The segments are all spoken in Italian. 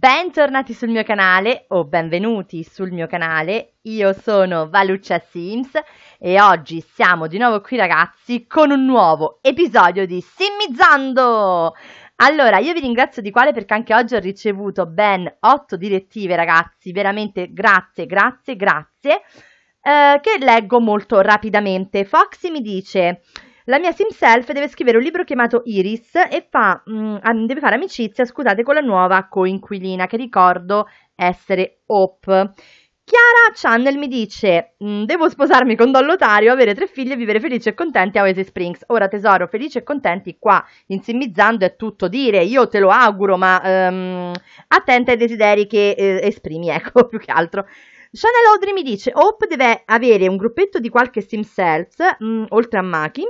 Bentornati sul mio canale o benvenuti sul mio canale, io sono Valuccia Sims e oggi siamo di nuovo qui ragazzi con un nuovo episodio di Simmizzando! Allora, io vi ringrazio di quale perché anche oggi ho ricevuto ben 8 direttive ragazzi, veramente grazie, grazie, grazie, eh, che leggo molto rapidamente. Foxy mi dice... La mia sim self deve scrivere un libro chiamato Iris e fa, mh, mm, deve fare amicizia, scusate, con la nuova coinquilina che ricordo essere Hope. Chiara Channel mi dice: mm, Devo sposarmi con Don Lotario, avere tre figli e vivere felici e contenti a Oasis Springs. Ora, tesoro, felici e contenti qua, insimmizzando è tutto dire. Io te lo auguro, ma um, attenta ai desideri che eh, esprimi, ecco, più che altro. Chanel Audrey mi dice: Hope deve avere un gruppetto di qualche Sim Simself, mm, oltre a Maki,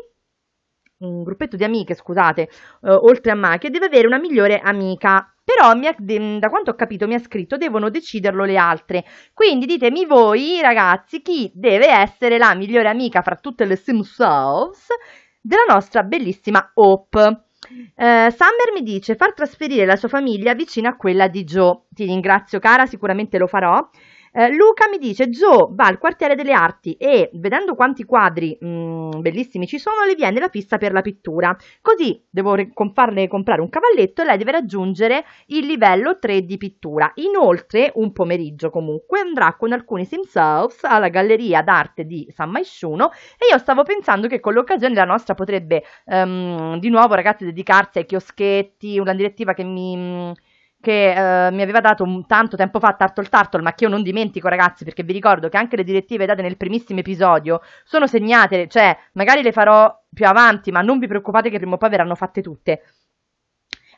un gruppetto di amiche, scusate, eh, oltre a Mai, deve avere una migliore amica. Però ha, da quanto ho capito mi ha scritto devono deciderlo le altre. Quindi ditemi voi ragazzi chi deve essere la migliore amica fra tutte le Simsalves della nostra bellissima Hope. Uh, Summer mi dice far trasferire la sua famiglia vicino a quella di Joe. Ti ringrazio cara, sicuramente lo farò. Eh, Luca mi dice: Zoe va al quartiere delle arti e vedendo quanti quadri mh, mm, bellissimi ci sono, le viene la fissa per la pittura. Così devo farle comprare un cavalletto e lei deve raggiungere il livello 3 di pittura. Inoltre, un pomeriggio comunque andrà con alcuni Simselves alla galleria d'arte di San Maisciuno. E io stavo pensando che con l'occasione la nostra potrebbe um, di nuovo, ragazzi, dedicarsi ai chioschetti, una direttiva che mi che eh, mi aveva dato un, tanto tempo fa Tartle Tartle, ma che io non dimentico ragazzi, perché vi ricordo che anche le direttive date nel primissimo episodio sono segnate, cioè magari le farò più avanti, ma non vi preoccupate che prima o poi verranno fatte tutte.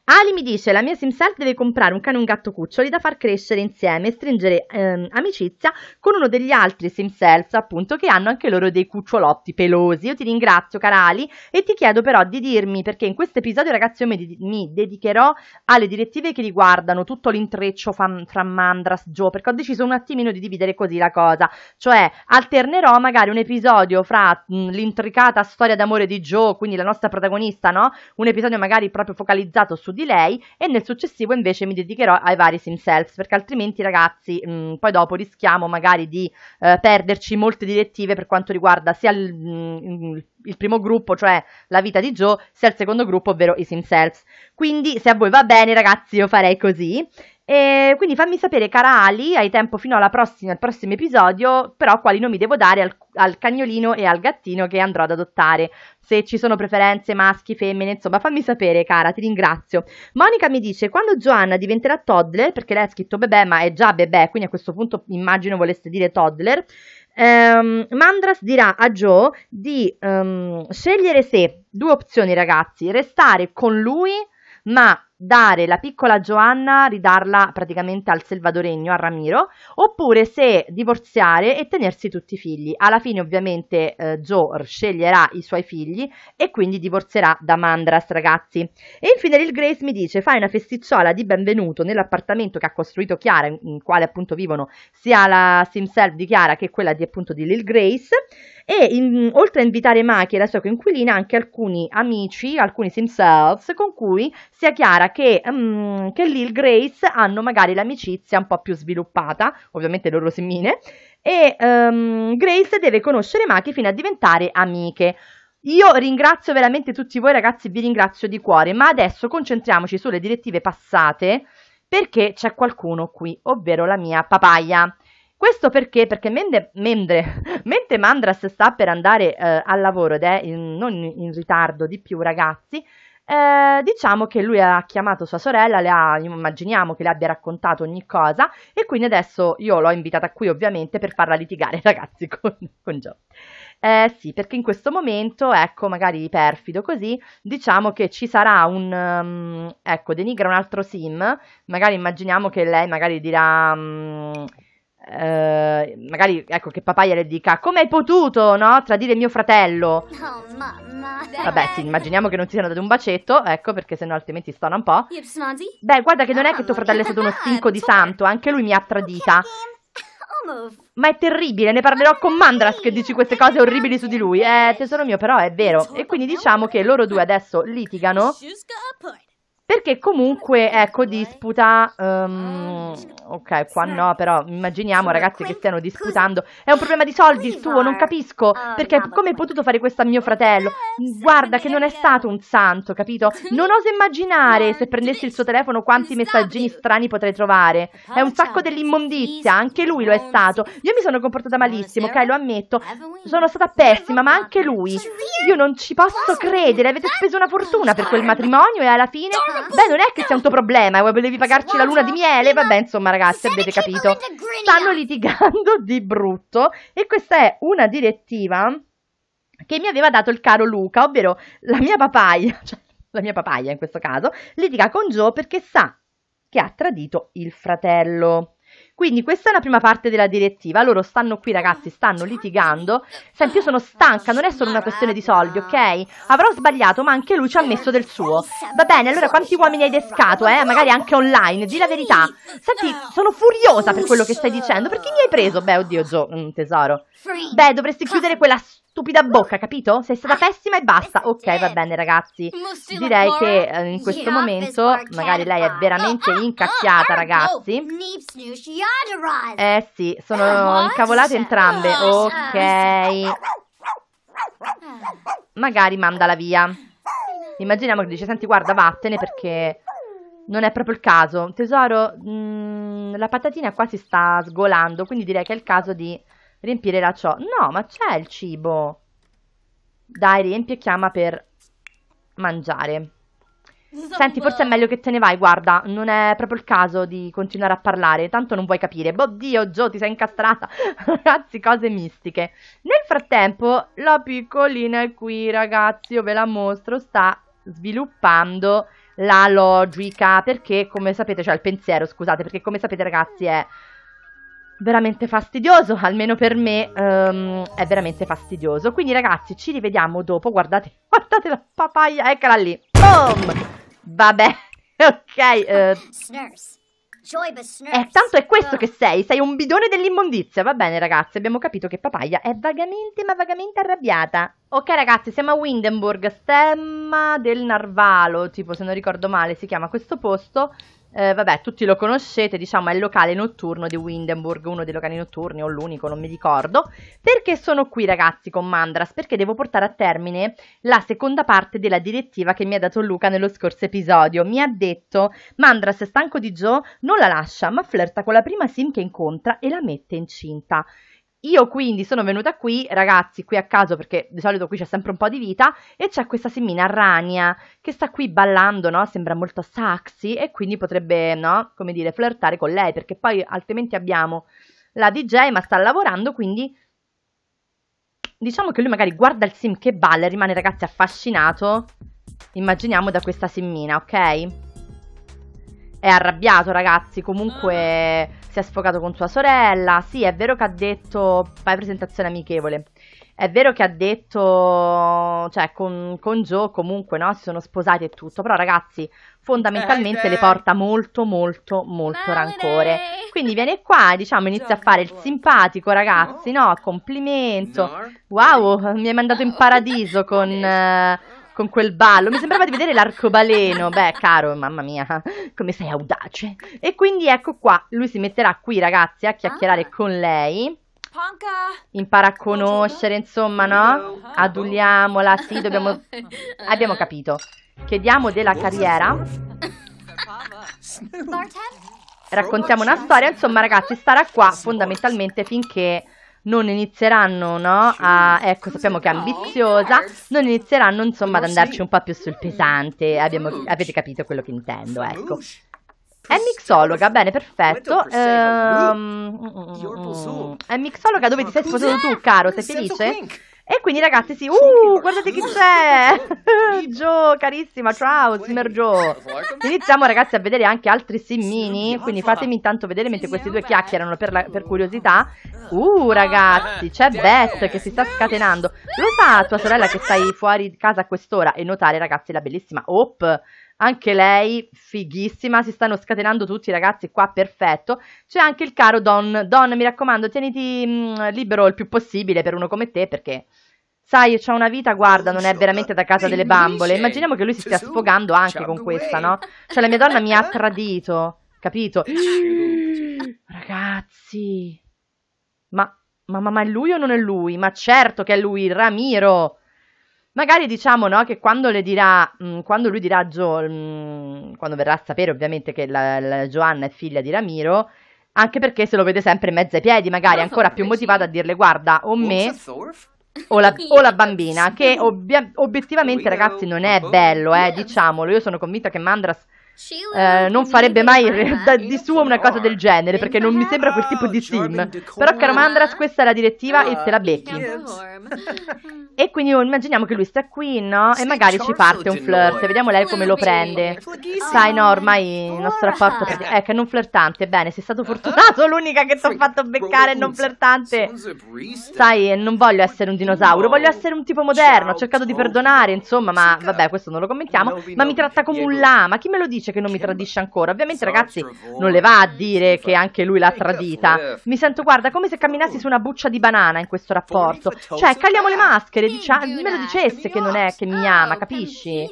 Ali mi dice: La mia Simsalt deve comprare un cane e un gatto cuccioli da far crescere insieme e stringere ehm, amicizia con uno degli altri Simself, appunto, che hanno anche loro dei cucciolotti pelosi. Io ti ringrazio, cara Ali, e ti chiedo però di dirmi perché in questo episodio, ragazzi, io mi, mi dedicherò alle direttive che riguardano tutto l'intreccio fra Mandras e Joe, perché ho deciso un attimino di dividere così la cosa, cioè alternerò magari un episodio fra l'intricata storia d'amore di Joe, quindi la nostra protagonista, no? Un episodio magari proprio focalizzato su su di lei e nel successivo invece mi dedicherò ai vari Simselfs perché altrimenti ragazzi mh, mm, poi dopo rischiamo magari di eh, perderci molte direttive per quanto riguarda sia il, mh, mm, il, primo gruppo cioè la vita di Joe sia il secondo gruppo ovvero i Simselfs quindi se a voi va bene ragazzi io farei così e quindi fammi sapere, cara Ali, hai tempo fino prossima, al prossimo episodio, però quali nomi devo dare al, al, cagnolino e al gattino che andrò ad adottare. Se ci sono preferenze maschi, femmine, insomma, fammi sapere, cara, ti ringrazio. Monica mi dice, quando Joanna diventerà toddler, perché lei ha scritto bebè, ma è già bebè, quindi a questo punto immagino volesse dire toddler, Um, Mandras dirà a Joe di um, scegliere se due opzioni, ragazzi, restare con lui, ma dare la piccola Giovanna, ridarla praticamente al salvadoregno, a Ramiro, oppure se divorziare e tenersi tutti i figli. Alla fine ovviamente eh, Joe sceglierà i suoi figli e quindi divorzierà da Mandras, ragazzi. E infine Lil Grace mi dice, fai una festicciola di benvenuto nell'appartamento che ha costruito Chiara, in, in quale appunto vivono sia la Simself di Chiara che quella di appunto di Lil Grace, e in, oltre a invitare Maki e la sua coinquilina, anche alcuni amici, alcuni Simselves, con cui sia Chiara che, um, che Lil Grace hanno magari l'amicizia un po' più sviluppata, ovviamente loro semine, e um, Grace deve conoscere Maki fino a diventare amiche. Io ringrazio veramente tutti voi ragazzi, vi ringrazio di cuore, ma adesso concentriamoci sulle direttive passate perché c'è qualcuno qui, ovvero la mia papaya. Questo perché? Perché mende, mendre, mentre Mandras sta per andare eh, al lavoro ed è in, non in ritardo di più ragazzi, eh, diciamo che lui ha chiamato sua sorella, le ha, immaginiamo che le abbia raccontato ogni cosa e quindi adesso io l'ho invitata qui ovviamente per farla litigare ragazzi con, con Joe. Eh, sì, perché in questo momento, ecco, magari perfido così, diciamo che ci sarà un, um, ecco, denigra un altro sim, magari immaginiamo che lei magari dirà... Um, eh, magari ecco che papà le dica come hai potuto no, tradire mio fratello oh mamma vabbè sì immaginiamo che non ti siano dato un bacetto ecco perché sennò altrimenti stona un po' beh guarda che non è che tuo fratello è stato uno stinco di santo anche lui mi ha tradita oh, ma è terribile, ne parlerò con Mandras che dici queste cose orribili su di lui. Eh, tesoro mio, però è vero. E quindi diciamo che loro due adesso litigano perché comunque, ecco, disputa... Um, ok, qua no, però immaginiamo ragazzi che stiano disputando. È un problema di soldi il suo, non capisco. Ah, perché come hai potuto fare questo a mio fratello? Eh, Guarda che non è stato un santo, capito? Non oso immaginare se prendessi il suo telefono quanti messaggini strani potrei trovare. È un sacco dell'immondizia, anche lui lo è stato. Io mi sono comportata malissimo, ok, lo eh. ammetto. Sono stata pessima, ma anche lui. Io non ci posso credere, avete speso una fortuna per quel matrimonio e alla fine Beh, non è che sia un tuo problema, volevi eh, pagarci la luna di miele, vabbè, insomma, ragazzi, avete capito. Stanno litigando di brutto e questa è una direttiva che mi aveva dato il caro Luca, ovvero la mia papaya, cioè la mia papaya in questo caso, litiga con Joe perché sa che ha tradito il fratello. Quindi questa è la prima parte della direttiva. Loro stanno qui, ragazzi, stanno litigando. Senti, io sono stanca, non è solo una questione di soldi, ok? Avrò sbagliato, ma anche lui ci ha messo del suo. Va bene, allora quanti uomini hai descato, eh? Magari anche online, di la verità. Senti, sono furiosa per quello che stai dicendo. Perché mi hai preso? Beh, oddio, Joe, mm, tesoro. Beh, dovresti chiudere quella storia stupida bocca, capito? Sei stata ah, pessima e basta. Eh ok, va bene certo. ragazzi. Direi che eh, in questo momento magari lei è veramente ah, ah, incacchiata, oh, ragazzi. Eh sì, sono eh, incavolate entrambe. Ok. Magari mandala via. Immaginiamo che dice, senti guarda vattene perché non è proprio il caso. Tesoro, mh, mm, la patatina qua si sta sgolando, quindi direi che è il caso di Riempire la ciò. No, ma c'è il cibo. Dai, riempi e chiama per mangiare. Senti, forse è meglio che te ne vai, guarda, non è proprio il caso di continuare a parlare, tanto non vuoi capire. Boh, Dio, Gio, ti sei incastrata. ragazzi, cose mistiche. Nel frattempo, la piccolina è qui, ragazzi, io ve la mostro, sta sviluppando la logica, perché come sapete, cioè il pensiero, scusate, perché come sapete, ragazzi, è veramente fastidioso, almeno per me um, è veramente fastidioso. Quindi ragazzi, ci rivediamo dopo, guardate, guardate la papaya, eccola lì. Boom! Vabbè, ok. Uh, eh, tanto è questo che sei, sei un bidone dell'immondizia. Va bene, ragazzi, abbiamo capito che papaya è vagamente, ma vagamente arrabbiata. Ok, ragazzi, siamo a Windenburg, stemma del narvalo, tipo se non ricordo male si chiama questo posto. Eh, vabbè, tutti lo conoscete, diciamo è il locale notturno di Windenburg, uno dei locali notturni o l'unico, non mi ricordo. Perché sono qui ragazzi con Mandras? Perché devo portare a termine la seconda parte della direttiva che mi ha dato Luca nello scorso episodio. Mi ha detto, Mandras è stanco di Joe, non la lascia, ma flirta con la prima sim che incontra e la mette incinta. Io quindi sono venuta qui, ragazzi, qui a caso perché di solito qui c'è sempre un po' di vita e c'è questa semina rania che sta qui ballando, no? Sembra molto sexy, e quindi potrebbe, no? Come dire, flirtare con lei perché poi altrimenti abbiamo la DJ ma sta lavorando quindi diciamo che lui magari guarda il sim che balla e rimane ragazzi affascinato immaginiamo da questa simmina, ok? è arrabbiato, ragazzi. Comunque ah. si è sfogato con sua sorella. Sì, è vero che ha detto. Fai presentazione amichevole. È vero che ha detto. Cioè, con, con Joe comunque, no? Si sono sposati e tutto. Però, ragazzi, fondamentalmente eh, le porta molto, molto, molto rancore. Quindi viene qua e diciamo inizia a fare il simpatico, ragazzi, no? Complimento. Wow, mi hai mandato in paradiso con. Uh, con quel ballo. Mi sembrava di vedere l'arcobaleno. Beh, caro, mamma mia, come sei audace. E quindi ecco qua, lui si metterà qui, ragazzi, a chiacchierare ah. con lei. Impara a conoscere, insomma, no? Aduliamola, sì, dobbiamo... Abbiamo capito. Chiediamo della carriera. Raccontiamo una storia, insomma, ragazzi, starà qua fondamentalmente finché non inizieranno, no? A, ecco, sappiamo che è ambiziosa, non inizieranno insomma ad andarci un po' più sul mm. pesante, Abbiamo, avete capito quello che intendo, ecco. È mixologa, bene, perfetto. Um, è mixologa dove ti sei sposato tu, caro, sei felice? E quindi ragazzi, sì, uh, guardate chi c'è! Joe, carissima, ciao, Simmer Joe! Iniziamo ragazzi a vedere anche altri simmini, quindi fatemi intanto vedere mentre questi due chiacchierano per, la, per curiosità. Eh. Uh, ragazzi, c'è Beth che si sta scatenando. Lo sa tua sorella che stai fuori di casa a quest'ora? E notare ragazzi la bellissima Hope anche lei fighissima, si stanno scatenando tutti ragazzi qua, perfetto. C'è anche il caro Don, Don mi raccomando tieniti mh, mm, libero il più possibile per uno come te perché sai, c'ho una vita, guarda, non è veramente da casa delle bambole. Immaginiamo che lui si stia sfogando anche con questa, no? Cioè, la mia donna mi ha tradito, capito? Ragazzi, ma, ma, ma, ma è lui o non è lui? Ma certo che è lui, Ramiro. Magari diciamo no, che quando, le dirà, mh, mm, quando lui dirà a Gio, mh, mm, quando verrà a sapere ovviamente che la, la Giovanna è figlia di Ramiro, anche perché se lo vede sempre in mezzo ai piedi, magari è ancora più motivata a dirle guarda o me o la, o la, bambina, che obbia, obiettivamente ragazzi non è bello, eh, diciamolo, io sono convinta che Mandras eh, non farebbe mai da, di suo una cosa del genere perché non mi sembra quel tipo di team. Però caro Mandras questa è la direttiva e te la becchi. E quindi oh, immaginiamo che lui sta qui, no? E magari ci parte un flirt, vediamo lei come lo prende. Sai, no, ormai il nostro rapporto è che non flirtante, bene, sei stato fortunato, l'unica che ti ho fatto beccare è non flirtante. Sai, non voglio essere un dinosauro, voglio essere un tipo moderno, ho cercato di perdonare, insomma, ma vabbè, questo non lo commentiamo, ma mi tratta come un lama, chi me lo dice che non mi tradisce ancora? Ovviamente, ragazzi, non le va a dire che anche lui l'ha tradita. Mi sento, guarda, come se camminassi oh. su una buccia di banana in questo rapporto. Cioè, caliamo le ah. maschere che le dicia- me lo dicesse che non è che mi ama, ah, capisci?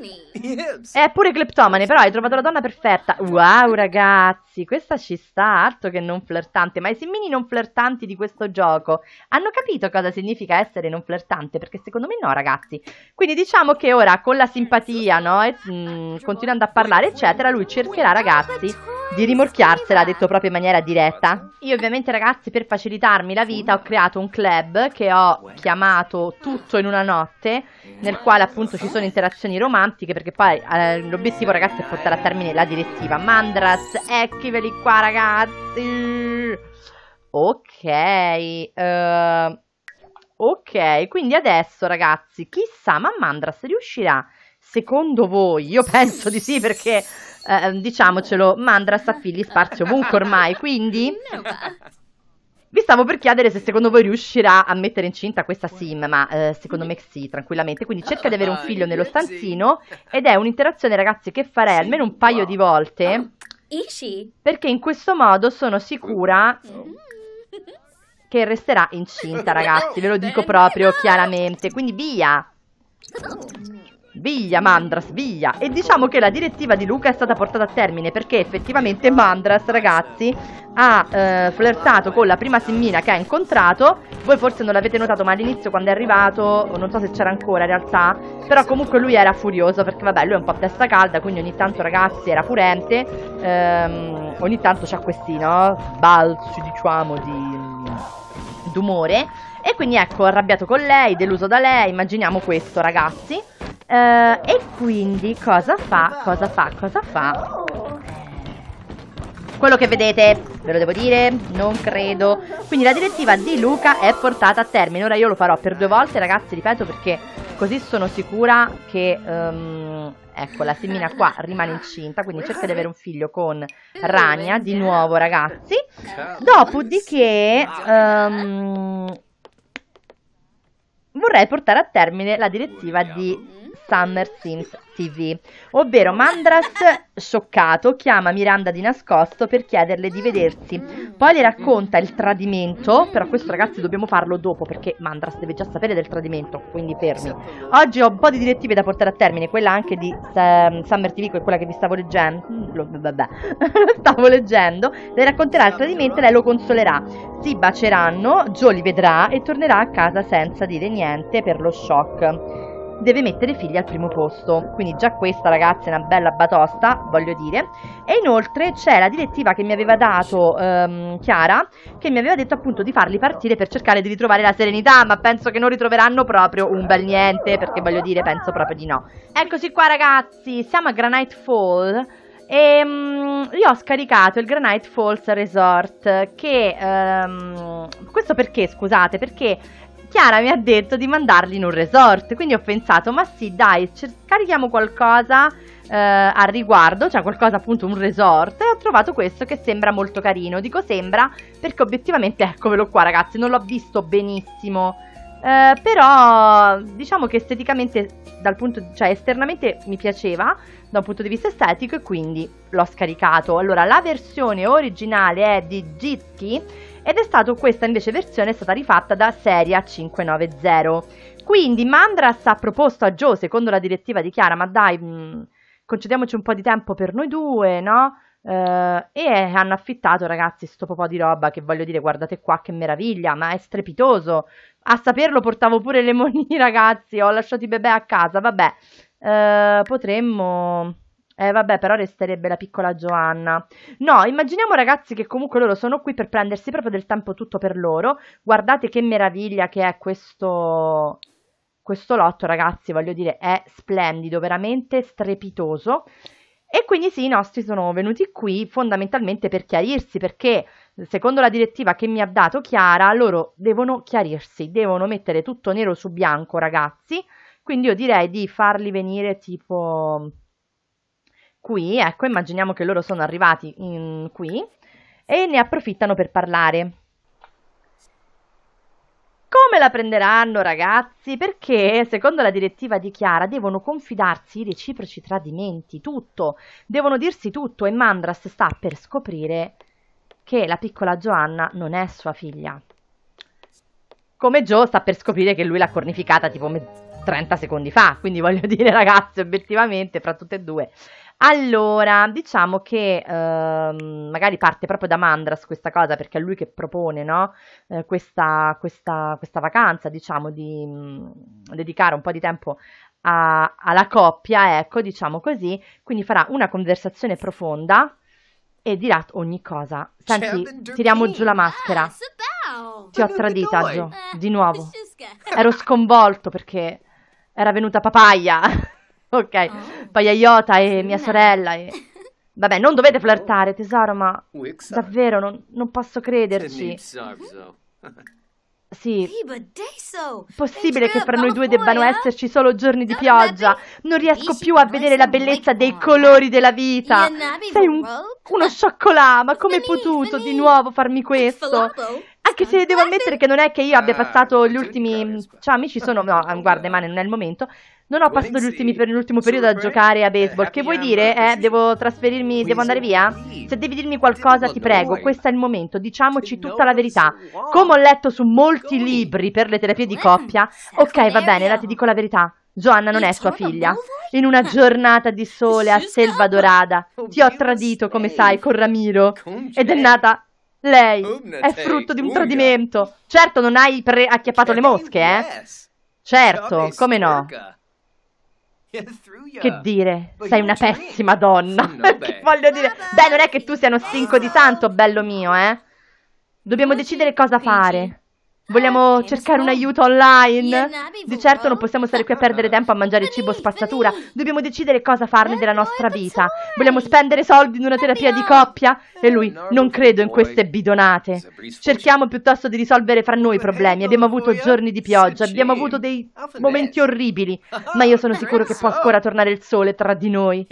È pure cleptomane, però hai trovato la donna perfetta. Wow, ragazzi, questa ci sta, altro che non flirtante. Ma i semmini non flirtanti di questo gioco hanno capito cosa significa essere non flirtante? Perché secondo me no, ragazzi. Quindi diciamo che ora con la simpatia, no? E, mh, mm, continuando a parlare, eccetera, lui cercherà, ragazzi, di rimorchiarsela, ha detto proprio in maniera diretta. Io ovviamente, ragazzi, per facilitarmi la vita ho creato un club che ho chiamato tutto in una notte, nel eh. quale appunto ci sono interazioni romantiche, perché poi eh, l'obiettivo ragazzi è portare a termine la direttiva. Mandras, ecciveli qua ragazzi! Ok, uh, ok, quindi adesso ragazzi, chissà, ma Mandras riuscirà, secondo voi? Io penso di sì perché... Eh, diciamocelo, Mandras ha figli sparsi ovunque ormai, quindi Vi stavo per chiedere se secondo voi riuscirà a mettere incinta questa sim, ma eh, secondo me sì, tranquillamente. Quindi cerca di avere un figlio nello stanzino ed è un'interazione, ragazzi, che farei almeno un paio di volte. Perché in questo modo sono sicura che resterà incinta, ragazzi. Ve lo dico proprio chiaramente. Quindi via! Sveglia Mandra, sveglia! E diciamo che la direttiva di Luca è stata portata a termine perché effettivamente Mandras, ragazzi, ha eh, flirtato con la prima simmina che ha incontrato. Voi forse non l'avete notato, ma all'inizio quando è arrivato, non so se c'era ancora in realtà, però comunque lui era furioso perché vabbè, lui è un po' a testa calda, quindi ogni tanto ragazzi era furente, ehm, ogni tanto c'ha questi, no? Balzi, diciamo, di d'umore. E quindi ecco, arrabbiato con lei, deluso da lei, immaginiamo questo, ragazzi. Eh, e quindi cosa fa? Cosa fa? Cosa fa? Quello che vedete, ve lo devo dire, non credo. Quindi la direttiva di Luca è portata a termine. Ora io lo farò per due volte, ragazzi, ripeto, perché così sono sicura che... Um, ecco, la semina qua rimane incinta, quindi cerca di avere un figlio con Rania, di nuovo, ragazzi. Dopodiché... Um, vorrei portare a termine la direttiva di Summer Sims TV, ovvero Mandras, scioccato, chiama Miranda di nascosto per chiederle di vedersi. Poi le racconta il tradimento, però questo ragazzi dobbiamo farlo dopo perché Mandras deve già sapere del tradimento, quindi fermi. Oggi ho un po' di direttive da portare a termine, quella anche di um, Summer TV, quella che vi stavo leggendo, mm, lo, stavo leggendo, le racconterà il tradimento e lei lo consolerà. Si baceranno, Joe li vedrà e tornerà a casa senza dire niente per lo shock deve mettere i figli al primo posto. Quindi già questa ragazza è una bella batosta, voglio dire. E inoltre c'è la direttiva che mi aveva dato ehm, Chiara, che mi aveva detto appunto di farli partire per cercare di ritrovare la serenità, ma penso che non ritroveranno proprio un bel niente, perché voglio dire, penso proprio di no. Eccoci qua ragazzi, siamo a Granite Fall. E um, io ho scaricato il Granite Falls Resort che um, questo perché scusate perché Chiara mi ha detto di mandarli in un resort, quindi ho pensato, ma sì, dai, scarichiamo qualcosa eh, a riguardo, cioè qualcosa appunto un resort, e ho trovato questo che sembra molto carino. Dico sembra perché obiettivamente, eccovelo qua ragazzi, non l'ho visto benissimo eh, però diciamo che esteticamente, dal punto, cioè esternamente mi piaceva da un punto di vista estetico e quindi l'ho scaricato. Allora la versione originale è di Jitsky ed è stata questa invece versione è stata rifatta da Seria 590. Quindi Mandras ha proposto a Joe, secondo la direttiva di Chiara, ma dai, mh, mm, concediamoci un po' di tempo per noi due, no? Uh, e hanno affittato, ragazzi, sto po' di roba che voglio dire, guardate qua che meraviglia, ma è strepitoso. A saperlo portavo pure le moni, ragazzi, ho lasciato i bebè a casa, vabbè. Uh, potremmo... Eh vabbè, però resterebbe la piccola Giovanna. No, immaginiamo ragazzi che comunque loro sono qui per prendersi proprio del tempo tutto per loro. Guardate che meraviglia che è questo questo lotto, ragazzi, voglio dire, è splendido, veramente strepitoso. E quindi sì, i nostri sono venuti qui fondamentalmente per chiarirsi, perché eh, secondo la direttiva che mi ha dato Chiara, loro devono chiarirsi, devono mettere tutto nero su bianco, ragazzi. Quindi io direi di farli venire tipo qui, ecco, immaginiamo che loro sono arrivati in, mm, qui e ne approfittano per parlare la prenderanno ragazzi? Perché secondo la direttiva di Chiara devono confidarsi i reciproci tradimenti, tutto, devono dirsi tutto e Mandras sta per scoprire che la piccola Joanna non è sua figlia. Come Joe sta per scoprire che lui l'ha cornificata tipo 30 secondi fa, quindi voglio dire ragazzi, obiettivamente fra tutte e due allora, diciamo che ehm, magari parte proprio da Mandras questa cosa, perché è lui che propone no? eh, questa, questa, questa, vacanza, diciamo, di mh, mm, dedicare un po' di tempo a, alla coppia, ecco, diciamo così. Quindi farà una conversazione profonda e dirà ogni cosa. Senti, tiriamo giù la maschera. Ah, Ti ho tradita, Gio, eh, di nuovo. Ero sconvolto perché era venuta papaya. ok. Oh. Poi a Iota e mia eh. sorella e... Vabbè, non dovete flirtare, tesoro, ma davvero non, non posso crederci. Sì. Possibile che fra noi due debbano esserci solo giorni di pioggia. Non riesco più a vedere la bellezza dei colori della vita. Sei un, uno ah. scioccolà, ma come hai potuto di nuovo farmi questo? Anche se devo ammettere che non è che io abbia ah, passato gli ultimi... Ciao amici, sono... No, guarda, ma non è il momento. Non ho passato ultimi, l'ultimo periodo a giocare a baseball. Che vuoi dire? Eh, devo trasferirmi, devo andare via? Se devi dirmi qualcosa, ti prego, questo è il momento, diciamoci tutta la verità. Come ho letto su molti libri per le terapie di coppia, ok, va bene, là ti dico la verità. Joanna non è sua figlia. In una giornata di sole a Selva Dorada ti ho tradito, come sai, con Ramiro. Ed è nata lei. È frutto di un tradimento. Certo, non hai pre- acchiappato le mosche, eh? Certo, come no. Che dire, sei una pessima donna. voglio dire, beh, non è che tu sia uno stinco di santo, bello mio, eh. Dobbiamo decidere cosa fare. Vogliamo cercare un aiuto online? Di certo non possiamo stare qui a perdere tempo a mangiare cibo spazzatura. Dobbiamo decidere cosa farne della nostra vita. Vogliamo spendere soldi in una terapia di coppia? E lui, non credo in queste bidonate. Cerchiamo piuttosto di risolvere fra noi i problemi. Abbiamo avuto giorni di pioggia, abbiamo avuto dei momenti orribili. Ma io sono sicuro che può ancora tornare il sole tra di noi.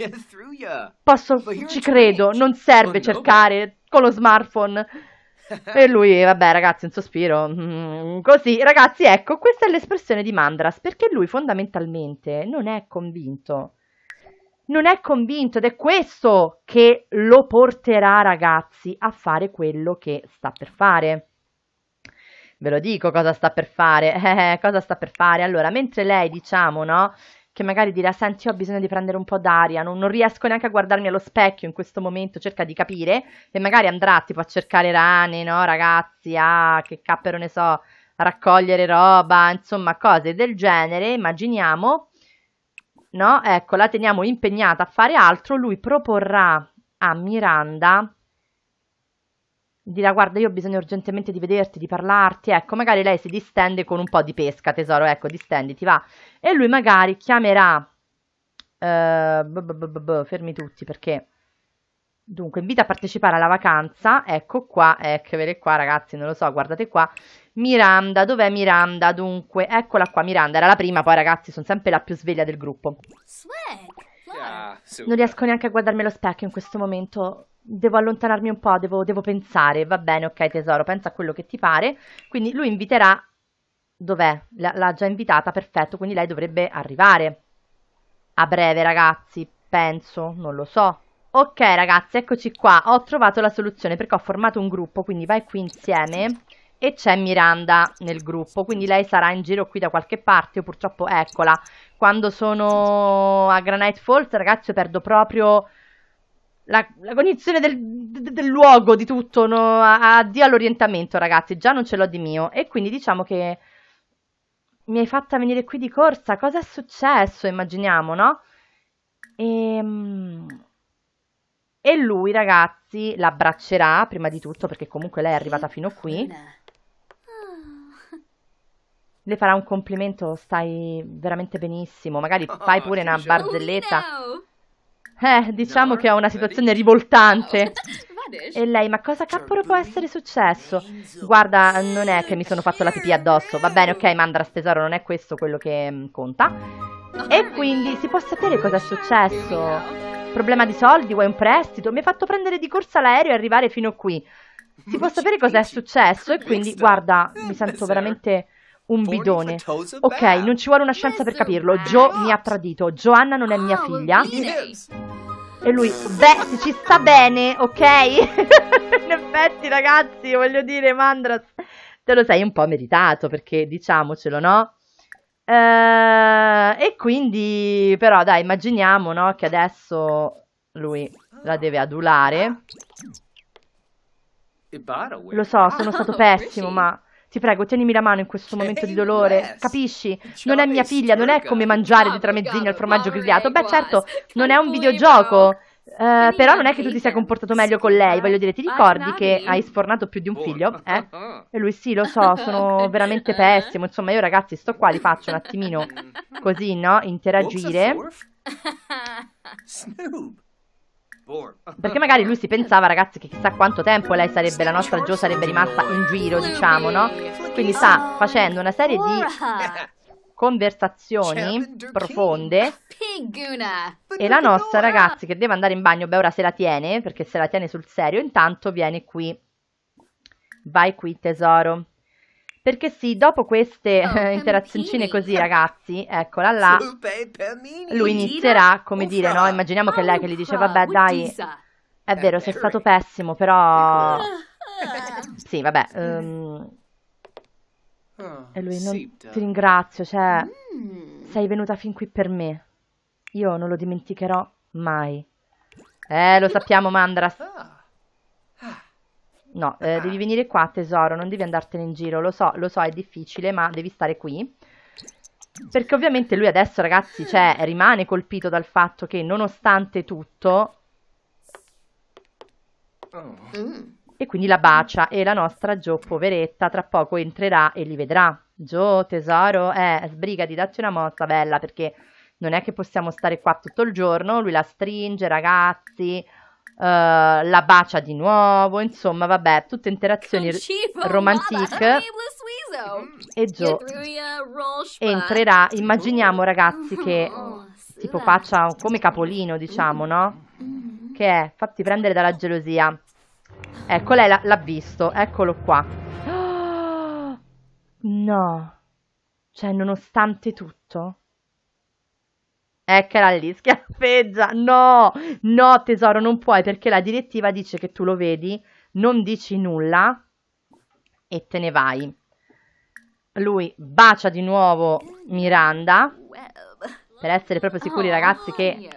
Posso, ci credo, non serve oh, cercare con lo smartphone e lui, vabbè ragazzi, un sospiro. Mm, così, ragazzi, ecco, questa è l'espressione di Mandras, perché lui fondamentalmente non è convinto. Non è convinto ed è questo che lo porterà, ragazzi, a fare quello che sta per fare. Ve lo dico cosa sta per fare, eh, eh, cosa sta per fare. Allora, mentre lei, diciamo, no, che magari dirà senti ho bisogno di prendere un po' d'aria, non, non, riesco neanche a guardarmi allo specchio in questo momento, cerca di capire e magari andrà tipo a cercare rane, no ragazzi, ah che cappero ne so, a raccogliere roba, insomma cose del genere, immaginiamo, no? Ecco, la teniamo impegnata a fare altro, lui proporrà a Miranda dirà guarda io ho bisogno urgentemente di vederti, di parlarti, ecco magari lei si distende con un po' di pesca tesoro, ecco distenditi va e lui magari chiamerà, eh, fermi tutti perché dunque invita a partecipare alla vacanza, ecco qua, ecco vedete qua ragazzi non lo so guardate qua Miranda, dov'è Miranda dunque, eccola qua Miranda era la prima poi ragazzi sono sempre la più sveglia del gruppo non riesco neanche a guardarmi allo specchio in questo momento devo allontanarmi un po', devo, devo pensare, va bene, ok tesoro, pensa a quello che ti pare, quindi lui inviterà, dov'è? L'ha già invitata, perfetto, quindi lei dovrebbe arrivare a breve ragazzi, penso, non lo so. Ok ragazzi, eccoci qua, ho trovato la soluzione perché ho formato un gruppo, quindi vai qui insieme e c'è Miranda nel gruppo, quindi lei sarà in giro qui da qualche parte, io purtroppo eccola, quando sono a Granite Falls ragazzi io perdo proprio la, la cognizione del, del, del, luogo, di tutto, no? addio all'orientamento, ragazzi, già non ce l'ho di mio. E quindi diciamo che mi hai fatta venire qui di corsa, cosa è successo, immaginiamo, no? E, ehm, e lui, ragazzi, l'abbraccerà prima di tutto, perché comunque lei è arrivata fino qui. Le farà un complimento, stai veramente benissimo, magari fai pure oh, una barzelletta. Oh, eh, diciamo che ho una situazione rivoltante. E lei, ma cosa cappero può essere successo? Guarda, non è che mi sono fatto la pipì addosso. Va bene, ok, Mandras tesoro, non è questo quello che mm, conta. Ah, e ah, quindi ah. si può sapere cosa è successo? Problema di soldi? Vuoi un prestito? Mi hai fatto prendere di corsa l'aereo e arrivare fino qui. Si può sapere cosa è successo? E quindi, guarda, mi sento veramente un bidone. Ok, non ci vuole una scienza per capirlo. Joe mi ha tradito. Joanna non è mia oh, figlia. E lui, beh, ci sta bene, ok? In effetti, ragazzi, voglio dire, Mandras, te lo sei un po' meritato, perché diciamocelo, no? Eh, e quindi, però, dai, immaginiamo, no, che adesso lui la deve adulare. Lo so, sono stato pessimo, ma ti prego, tienimi la mano in questo momento di eh, dolore, eh, capisci? Non è mia figlia, non è come mangiare di tramezzini al formaggio grigliato. Beh, certo, non è un videogioco. Eh, però non è che tu ti sei comportato meglio con lei, voglio dire, ti ricordi che hai sfornato più di un figlio? Eh? E lui sì, lo so, sono veramente pessimo. Insomma, io ragazzi sto qua, li faccio un attimino mm. così, no? Interagire. Snoop. Perché magari lui si pensava, ragazzi, che chissà quanto tempo lei sarebbe, la nostra Joe sarebbe rimasta in giro, diciamo, no? Quindi sta facendo una serie di conversazioni profonde e la nostra, ragazzi, che deve andare in bagno, beh, ora se la tiene, perché se la tiene sul serio, intanto vieni qui. Vai qui, tesoro. Perché sì, dopo queste oh, interazioncine così, ragazzi, eccola là, lui inizierà, come dire, no? Immaginiamo che lei che gli dice, vabbè dai, è eh, vero, sei stato pessimo, però... Sì, vabbè. Um... E lui, non ti ringrazio, cioè, mm. sei venuta fin qui per me. Io non lo dimenticherò mai. Eh, lo sappiamo, Mandras. Ah. No, eh, ah. devi venire qua, tesoro, non devi andartene in giro. Lo so, lo so, è difficile, ma devi stare qui. Perché ovviamente lui adesso, ragazzi, cioè, rimane colpito dal fatto che nonostante tutto... Mm. E quindi la bacia e la nostra Gio, poveretta, tra poco entrerà e li vedrà. Gio, tesoro, eh, sbrigati, datti una mossa bella, perché non è che possiamo stare qua tutto il giorno. Lui la stringe, ragazzi Uh, la bacia di nuovo, insomma, vabbè, tutte interazioni romantiche. E Joe eh, entrerà, immaginiamo ragazzi che oh, tipo faccia come capolino, diciamo, no? Che è, fatti prendere dalla gelosia. Ecco, lei l'ha visto, eccolo qua. no, cioè, nonostante tutto, Eccola lì, schiaffeggia. No, no, tesoro, non puoi perché la direttiva dice che tu lo vedi, non dici nulla e te ne vai. Lui bacia di nuovo Miranda per essere proprio sicuri, ragazzi, che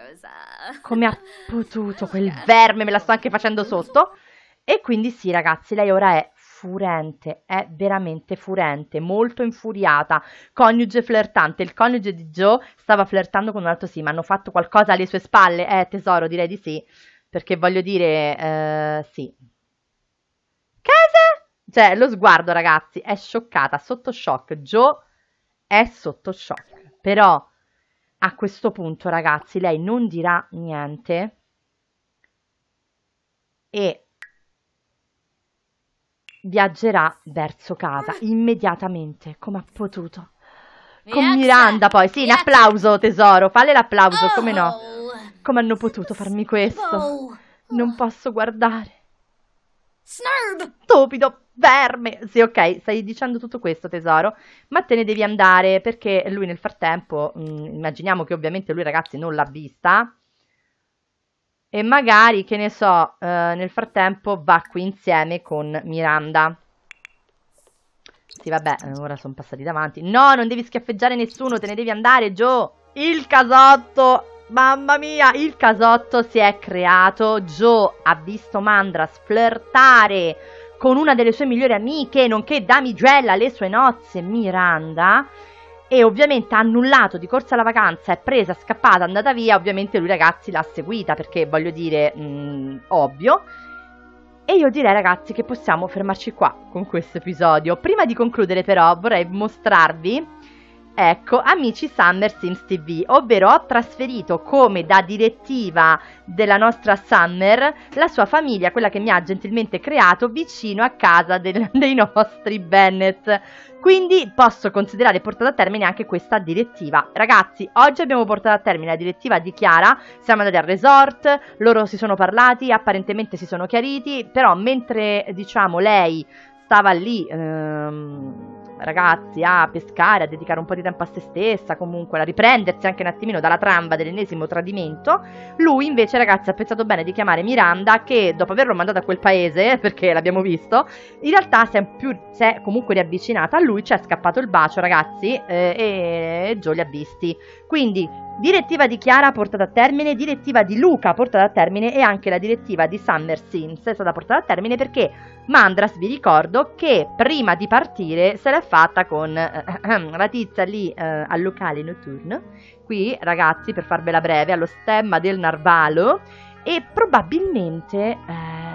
come ha potuto quel verme me la sto anche facendo sotto. E quindi sì, ragazzi, lei ora è furente, è veramente furente, molto infuriata. Coniuge flirtante, il coniuge di Joe stava flirtando con un altro sì, ma hanno fatto qualcosa alle sue spalle? Eh, tesoro, direi di sì, perché voglio dire, eh, sì. Cosa? Cioè, lo sguardo, ragazzi, è scioccata, sotto shock. Joe è sotto shock, però a questo punto, ragazzi, lei non dirà niente e viaggerà verso casa ah. immediatamente, come ha potuto. Con Viaggio. Miranda poi, sì, un applauso tesoro, falle l'applauso, oh. come no? Come hanno potuto farmi questo? Oh. Non posso guardare. Snurb! Stupido verme! Sì, ok, stai dicendo tutto questo, tesoro, ma te ne devi andare perché lui nel frattempo, mh, mm, immaginiamo che ovviamente lui, ragazzi, non l'ha vista, e magari, che ne so, eh, nel frattempo va qui insieme con Miranda. Sì, vabbè, ora sono passati davanti. No, non devi schiaffeggiare nessuno, te ne devi andare, Joe. Il casotto Mamma mia, il casotto si è creato. Joe ha visto Mandras flirtare con una delle sue migliori amiche, nonché damigella le sue nozze, Miranda e ovviamente ha annullato di corsa la vacanza, è presa, scappata, è andata via, ovviamente lui ragazzi l'ha seguita perché voglio dire, mh, mm, ovvio. E io direi ragazzi che possiamo fermarci qua con questo episodio. Prima di concludere però vorrei mostrarvi Ecco, amici Summer Sims TV, ovvero ho trasferito come da direttiva della nostra Summer la sua famiglia, quella che mi ha gentilmente creato, vicino a casa del, dei nostri Bennett. Quindi posso considerare portata a termine anche questa direttiva. Ragazzi, oggi abbiamo portato a termine la direttiva di Chiara, siamo andati al resort, loro si sono parlati, apparentemente si sono chiariti, però mentre diciamo lei stava lì... Ehm ragazzi a pescare, a dedicare un po' di tempo a se stessa, comunque a riprendersi anche un attimino dalla tramba dell'ennesimo tradimento. Lui invece, ragazzi, ha pensato bene di chiamare Miranda che dopo averlo mandato a quel paese, perché l'abbiamo visto, in realtà si è, più, si è comunque riavvicinata a lui, ci è scappato il bacio, ragazzi, eh, e Joe li ha visti. Quindi Direttiva di Chiara portata a termine, direttiva di Luca portata a termine e anche la direttiva di Summer Sims è stata portata a termine perché Mandras, vi ricordo, che prima di partire se l'è fatta con eh, la tizia lì eh, al locale notturno, qui ragazzi per farvela breve, allo stemma del narvalo e probabilmente eh,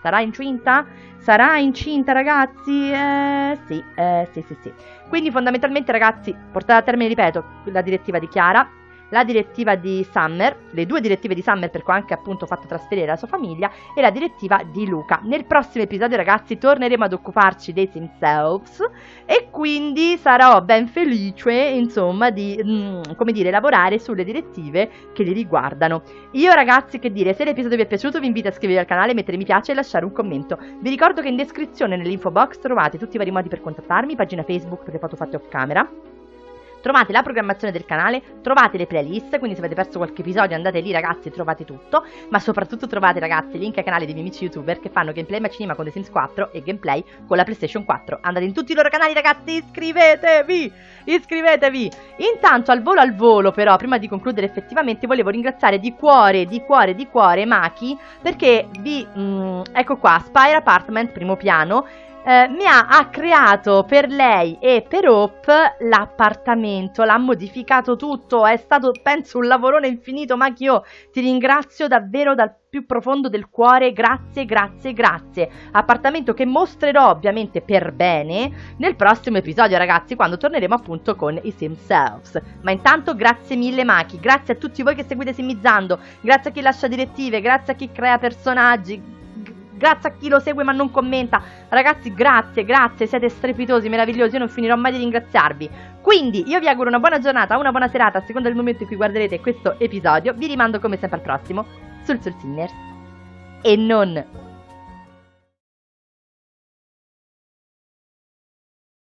Sarà incinta? Sarà incinta ragazzi? Eh, sì, eh, sì, sì, sì. Quindi fondamentalmente ragazzi, portate a termine, ripeto, la direttiva di Chiara, la direttiva di Summer, le due direttive di Summer perché ho anche appunto fatto trasferire la sua famiglia e la direttiva di Luca. Nel prossimo episodio ragazzi torneremo ad occuparci dei themselves e quindi sarò ben felice insomma di mh, mm, come dire lavorare sulle direttive che li riguardano. Io ragazzi che dire, se l'episodio vi è piaciuto vi invito a iscrivervi al canale, mettere mi piace e lasciare un commento. Vi ricordo che in descrizione nell'info box trovate tutti i vari modi per contattarmi, pagina Facebook per le foto fatte off camera Trovate la programmazione del canale, trovate le playlist, quindi se avete perso qualche episodio andate lì ragazzi e trovate tutto, ma soprattutto trovate ragazzi link ai canali dei miei amici youtuber che fanno gameplay Macinema con The Sims 4 e gameplay con la PlayStation 4. Andate in tutti i loro canali ragazzi, iscrivetevi! Iscrivetevi! Intanto al volo al volo però, prima di concludere effettivamente, volevo ringraziare di cuore, di cuore, di cuore Maki perché vi... Mh, mm, ecco qua, Spire Apartment primo piano eh, mi ha, ha, creato per lei e per Hope l'appartamento, l'ha modificato tutto, è stato penso un lavorone infinito, ma che io ti ringrazio davvero dal più profondo del cuore, grazie, grazie, grazie. Appartamento che mostrerò ovviamente per bene nel prossimo episodio, ragazzi, quando torneremo appunto con i Simselves. Ma intanto grazie mille Maki, grazie a tutti voi che seguite Simizzando, grazie a chi lascia direttive, grazie a chi crea personaggi, Grazie a chi lo segue ma non commenta. Ragazzi, grazie, grazie, siete strepitosi, meravigliosi, io non finirò mai di ringraziarvi. Quindi io vi auguro una buona giornata, una buona serata, a seconda del momento in cui guarderete questo episodio. Vi rimando come sempre al prossimo sul Sul Sinners. E non